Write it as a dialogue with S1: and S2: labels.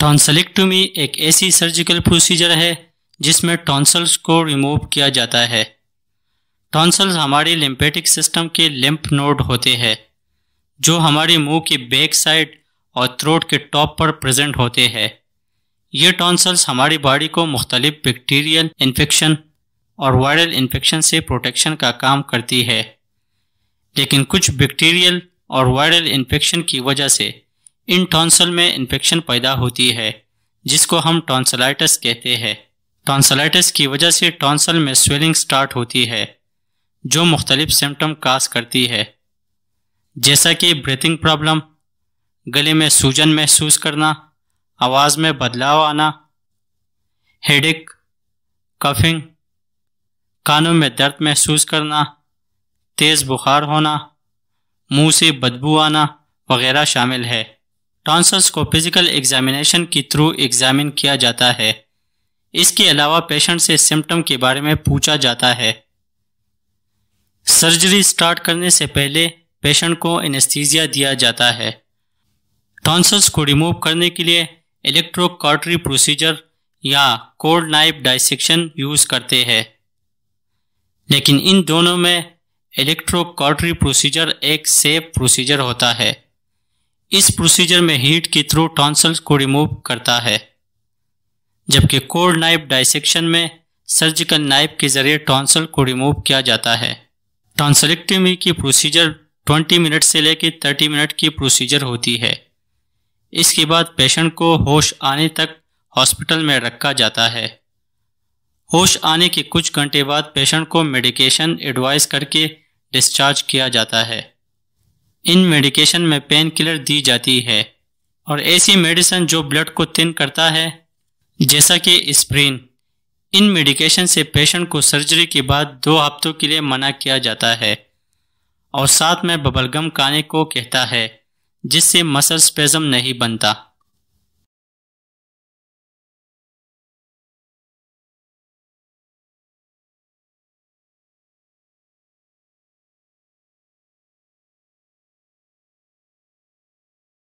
S1: टॉन्सलेक्टोमी एक ऐसी surgical procedure है जिसमें टॉन्सल्स को रिमूव किया जाता है टॉन्सल्स हमारे लिम्पेटिक सिस्टम के लिम्फ नोड होते हैं जो हमारे मुंह के बैक साइड और थ्रोट के टॉप पर प्रेजेंट होते हैं ये टॉन्सल्स हमारी बॉडी को मुख्तलिफ बैक्टीरियल इन्फेक्शन और वायरल इन्फेक्शन से प्रोटेक्शन का काम करती है लेकिन कुछ बैक्टीरियल और वायरल इन्फेक्शन की वजह से इन टॉन्सल में इन्फेक्शन पैदा होती है जिसको हम टॉन्सलाइटिस कहते हैं टॉन्सलाइटिस की वजह से टॉन्सल में स्वेलिंग स्टार्ट होती है जो मुख्तलिफ सिम्टम काज करती है जैसा कि ब्रीथिंग प्रॉब्लम गले में सूजन महसूस करना आवाज़ में बदलाव आना हेडेक कफिंग कानों में दर्द महसूस करना तेज़ बुखार होना मुंह से बदबू आना वगैरह शामिल है टॉन्सल्स को फिजिकल एग्जामिनेशन के थ्रू एग्जामिन किया जाता है इसके अलावा पेशेंट से सिम्टम के बारे में पूछा जाता है सर्जरी स्टार्ट करने से पहले पेशेंट को एनेस्थीजिया दिया जाता है टॉन्सल्स को रिमूव करने के लिए इलेक्ट्रोकॉटरी प्रोसीजर या कोल्ड नाइफ डाइसेक्शन यूज़ करते हैं लेकिन इन दोनों में इलेक्ट्रोकॉटरी प्रोसीजर एक सेफ प्रोसीजर होता है इस प्रोसीजर में हीट के थ्रू टॉन्सल्स को रिमूव करता है जबकि कोल्ड नाइफ डाइसेक्शन में सर्जिकल नाइफ के जरिए टॉन्सल को रिमूव किया जाता है टॉन्सलिक्टमी की प्रोसीजर 20 मिनट से लेकर 30 मिनट की प्रोसीजर होती है इसके बाद पेशेंट को होश आने तक हॉस्पिटल में रखा जाता है होश आने के कुछ घंटे बाद पेशेंट को मेडिकेशन एडवाइस करके डिस्चार्ज किया जाता है इन मेडिकेशन में पेन किलर दी जाती है और ऐसी मेडिसन जो ब्लड को थिन करता है जैसा कि स्प्रिन इन मेडिकेशन से पेशेंट को सर्जरी के बाद दो हफ्तों के लिए मना किया जाता है और साथ में बबलगम खाने को कहता है जिससे मसल स्पेजम नहीं बनता